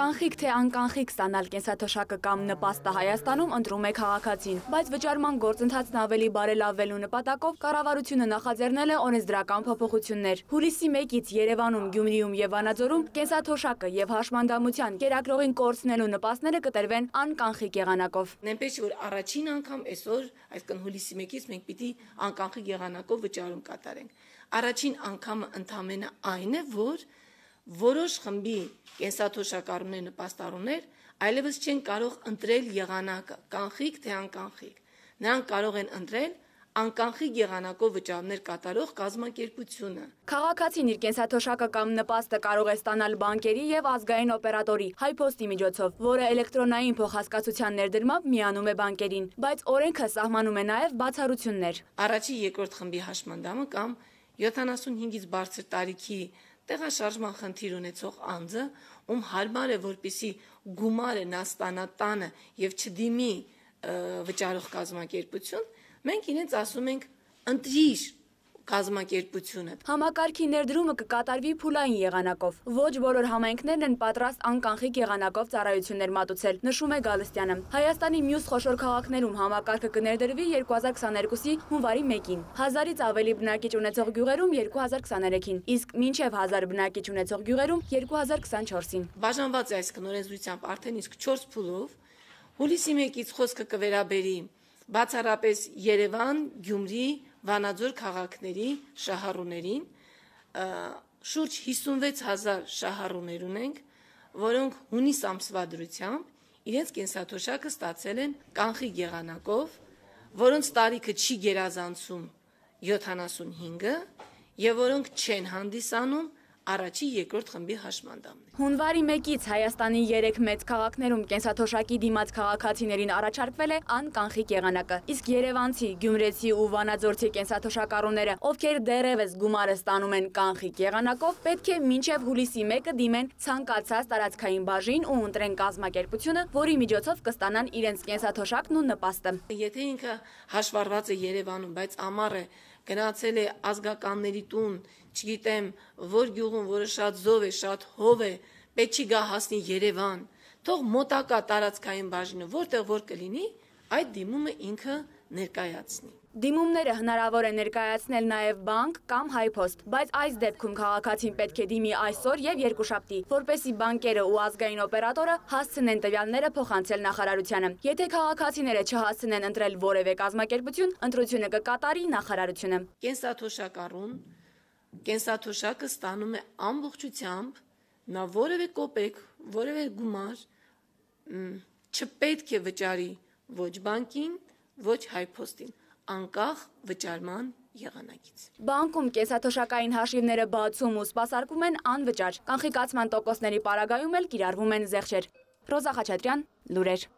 Կանխիկ թե անկանխիկ ստանալ կենսաթոշակը կամ նպաստը Հայաստանում ընտրում է քաղաքացին, բայց վճարման գործընթացն ավելի բարելավելու նպատակով կառավարությունը նախաձեռնել է օրենսդրական փոփոխություններ։ Հուլիսի 1-ից Երևանում, Գյումրիում եւ Վանաձորում կենսաթոշակը եւ հաշմանդամության կերակրողին կորցնելու նպաստները կտրվեն անկանխիկ եղանակով։ Նույնպես որ առաջին անգամ այսօր, այսինքն հուլիսի 1-ից մենք պիտի անկանխիկ եղանակով վճարում կատարենք։ Առաջին անգամը ընդամենը այն է, որ որոշ խմբի կենսաթոշակառուներ նպաստառուներ այլևս չեն կարող ընտրել եղանակը, կանխիկ թե անկանխիկ։ Նրանք կարող են ընտրել անկանխիկ եղանակով վճարներ կատարող կազմակերպությունը։ Քաղաքացին իր կենսաթոշակը կամ նպաստը կարող է ստանալ բանկերի եւ ազգային օպերատորի Հայփոստի միջոցով, որը էլեկտրոնային փոխհասկացության ներդրմամբ միանում է բանկերին, բայց օրենքը սահմանում է նաեւ բացառություններ։ Առաջի երկրորդ խմբի հաշմանդամը կամ 75-ից բարձր տարիքի տեղաշարժման խնդիր ունեցող անձը, ում հարմար է որպիսի գումարը նա ստանա տանը եւ չդիմի վճարող կազմակերպություն, մենք իրենց ասում ենք ընտրիր կազմակերպությունը։ Համակարգի ներդրումը կկատարվի փուլային եղանակով։ Ոչ բոլոր համայնքներն են պատրաստ անկանխիկ եղանակով ծառայություններ մատուցել, նշում է Գալստյանը։ Հայաստանի մյուս խոշոր քաղաքներում համակարգը կներդրվի 2022-ի հունվարի 1-ին, 1000-ից ավելի բնակիչ ունեցող գյուղերում 2023-ին, իսկ մինչև 1000 բնակիչ ունեցող գյուղերում 2024-ին։ Բաժանված է այս կնորենզությամբ արդեն իսկ 4 փուլով հուլիսի 1-ից խոսքը կվերաբերի բացառապես Երևան, Գյումրի, Վանաձոր քաղաքների շահառուներին շուրջ 56000 շահառուներ ունենք, որոնք հունիս ամսվա դրությամբ իրենց կենսաթոշակը ստացել են կանխի եղանակով, որոնց տարիքը չի գերազանցում 75-ը եւ որոնք չեն հանդիսանում առաջի երկրորդ խմբի հաշմանդամն է։ Հունվարի 1-ից Հայաստանի 3 մեծ քաղաքներում կենսաթոշակի դիմաց քաղաքացիներին առաջարկվել է անկանխիկ եղանակը։ Իսկ Երևանցի, Գյումրեցի ու Վանաձորցի կենսաթոշակառուները, ովքեր դեռևս գումարը ստանում են կանխիկ եղանակով, պետք է մինչև հուլիսի 1-ը դիմեն ցանկացած տարածքային բաժին ու ընտրեն կազմակերպությունը, որի միջոցով կստանան իրենց կենսաթոշակն ու նպաստը։ Եթե ինքը հաշվառված է Երևանում, բայց ամառ է գնացել է ազգականների տուն, չգիտեմ, որ գյուղում, որը շատ զով է, շատ հով է, պետք չի գա հասնի Երևան, թող մոտակա տարածքային բաժինը, որտեղ որ կլինի, այդ դիմումը ինքը ներկայացնի։ Դիմումները հնարավոր է ներկայացնել նաև բանկ կամ հայփոստ, բայց այս դեպքում քաղաքացին պետք է դիմի այսօր եւ երկուշաբթի, որպեսի բանկերը ու ազգային օպերատորը հասցնեն տվյալները փոխանցել նախարարությանը։ Եթե քաղաքացիները չհասցնեն ընտրել որևէ կազմակերպություն, ընտրությունը կկատարի նախարարությունը։ Կենսաթոշակառուն կենսաթոշակը ստանում է ամբողջությամբ նա որևէ կոպեկ, որևէ գումար չպետք է վճարի ոչ բանկին, ոչ հայ փոստին, անկախ վճարման եղանակից։ Բանկում կենսաթոշակային հաշիվները բացում ու սպասարկում են անվճար, կանխիկացման տոկոսների պարագայում էլ կիրարվում են զեղչեր։ Ռոզա Խաչատրյան, լուրեր։